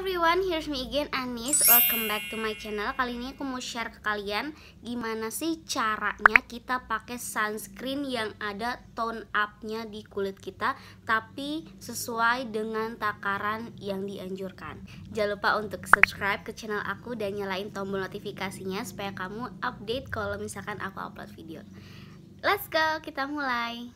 everyone, here's me again Anis. Welcome back to my channel. Kali ini aku mau share ke kalian gimana sih caranya kita pakai sunscreen yang ada tone up-nya di kulit kita tapi sesuai dengan takaran yang dianjurkan. Jangan lupa untuk subscribe ke channel aku dan nyalain tombol notifikasinya supaya kamu update kalau misalkan aku upload video. Let's go, kita mulai.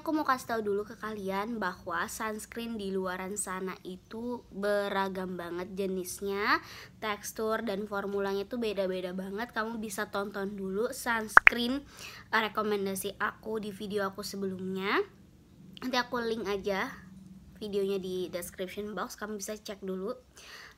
aku mau kasih tahu dulu ke kalian bahwa sunscreen di luaran sana itu beragam banget jenisnya, tekstur dan formulanya itu beda-beda banget. Kamu bisa tonton dulu sunscreen eh, rekomendasi aku di video aku sebelumnya. Nanti aku link aja videonya di description box, kamu bisa cek dulu.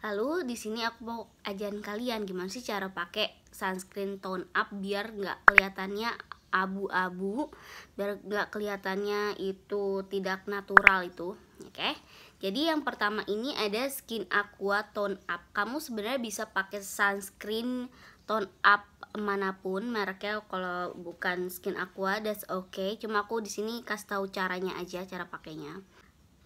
Lalu di sini aku mau ajarin kalian gimana sih cara pakai sunscreen tone up biar nggak kelihatannya abu-abu biar nggak kelihatannya itu tidak natural itu oke okay? jadi yang pertama ini ada skin aqua tone up kamu sebenarnya bisa pakai sunscreen tone up manapun mereknya kalau bukan skin aqua that's okay cuma aku di sini kasih tahu caranya aja cara pakainya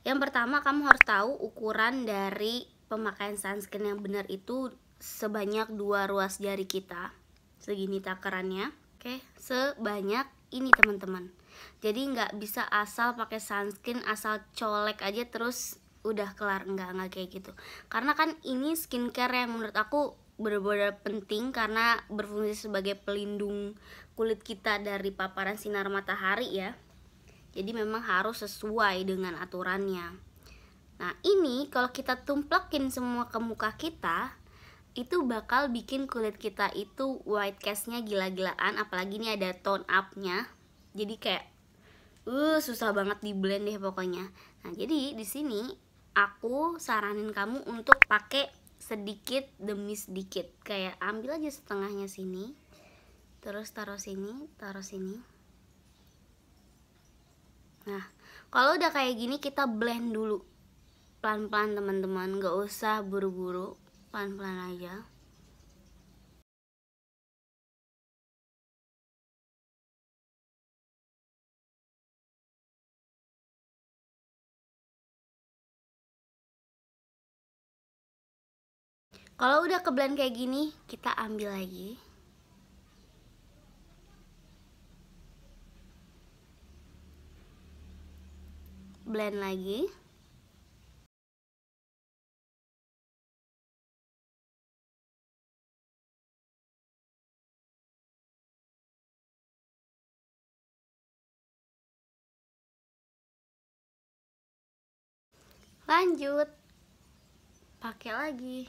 yang pertama kamu harus tahu ukuran dari pemakaian sunscreen yang benar itu sebanyak dua ruas jari kita segini takarannya Oke, okay? sebanyak ini teman-teman. Jadi nggak bisa asal pakai sunscreen, asal colek aja terus udah kelar nggak nggak kayak gitu. Karena kan ini skincare yang menurut aku berbeda penting karena berfungsi sebagai pelindung kulit kita dari paparan sinar matahari ya. Jadi memang harus sesuai dengan aturannya. Nah, ini kalau kita tumplekin semua ke muka kita, itu bakal bikin kulit kita itu white castnya gila-gilaan apalagi ini ada tone upnya jadi kayak uh susah banget di blend deh pokoknya nah jadi di sini aku saranin kamu untuk pakai sedikit demi sedikit kayak ambil aja setengahnya sini terus taruh sini taruh sini nah kalau udah kayak gini kita blend dulu pelan-pelan teman-teman gak usah buru-buru pelan-pelan aja Kalau udah keblend kayak gini, kita ambil lagi. Blend lagi. lanjut pakai lagi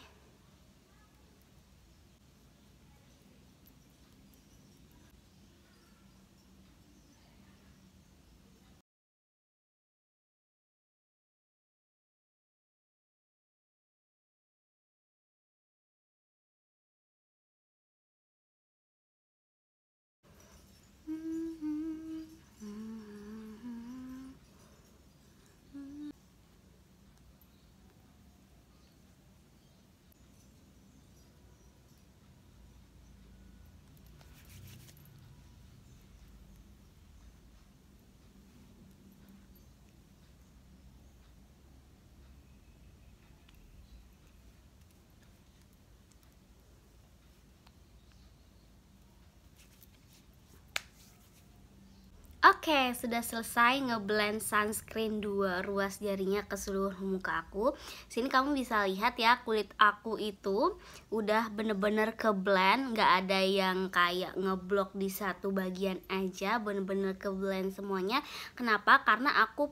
Oke, okay, sudah selesai ngeblend sunscreen dua ruas jarinya ke seluruh muka aku. Sini kamu bisa lihat ya kulit aku itu udah bener-bener keblend, nggak ada yang kayak ngeblok di satu bagian aja, bener-bener keblend semuanya. Kenapa? Karena aku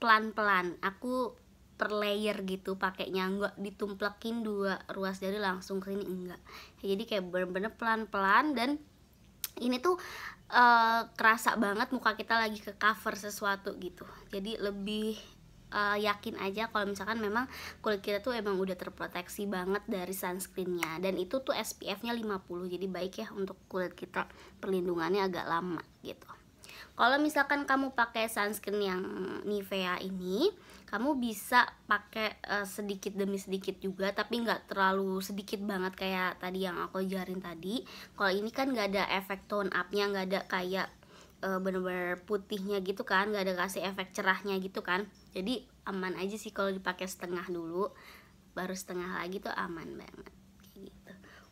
pelan-pelan, aku per layer gitu pakainya nggak ditumplekin dua ruas jari langsung ke sini enggak. Jadi kayak bener-bener pelan-pelan dan ini tuh uh, kerasa banget muka kita lagi ke cover sesuatu gitu jadi lebih uh, yakin aja kalau misalkan memang kulit kita tuh emang udah terproteksi banget dari sunscreennya dan itu tuh SPF-nya 50 jadi baik ya untuk kulit kita perlindungannya agak lama gitu kalau misalkan kamu pakai sunscreen yang Nivea ini, kamu bisa pakai uh, sedikit demi sedikit juga, tapi nggak terlalu sedikit banget kayak tadi yang aku jarin tadi. Kalau ini kan nggak ada efek tone upnya, nggak ada kayak uh, bener-bener putihnya gitu kan, nggak ada kasih efek cerahnya gitu kan. Jadi aman aja sih kalau dipakai setengah dulu, baru setengah lagi tuh aman banget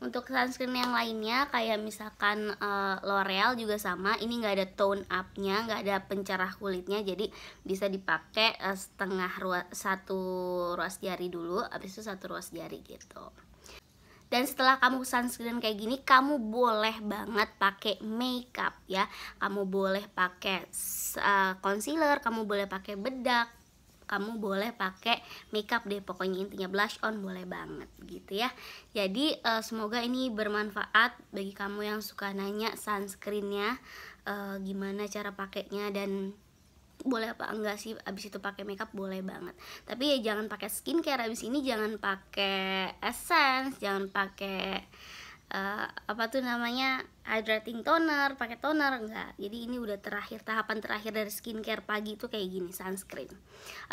untuk sunscreen yang lainnya kayak misalkan uh, L'Oreal juga sama ini nggak ada tone upnya nggak ada pencerah kulitnya jadi bisa dipakai uh, setengah ruas satu ruas jari dulu habis itu satu ruas jari gitu dan setelah kamu sunscreen kayak gini kamu boleh banget pakai makeup ya kamu boleh pakai uh, concealer kamu boleh pakai bedak kamu boleh pakai makeup deh pokoknya intinya blush on boleh banget gitu ya jadi uh, semoga ini bermanfaat bagi kamu yang suka nanya sunscreennya uh, gimana cara pakainya dan boleh apa enggak sih abis itu pakai makeup boleh banget tapi ya jangan pakai skincare abis ini jangan pakai essence jangan pakai uh, apa tuh namanya hydrating toner pakai toner enggak jadi ini udah terakhir tahapan terakhir dari skincare pagi itu kayak gini sunscreen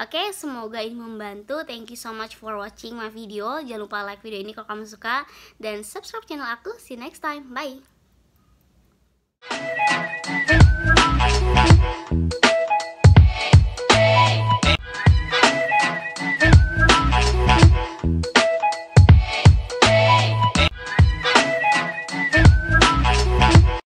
oke okay, semoga ini membantu thank you so much for watching my video jangan lupa like video ini kalau kamu suka dan subscribe channel aku see you next time bye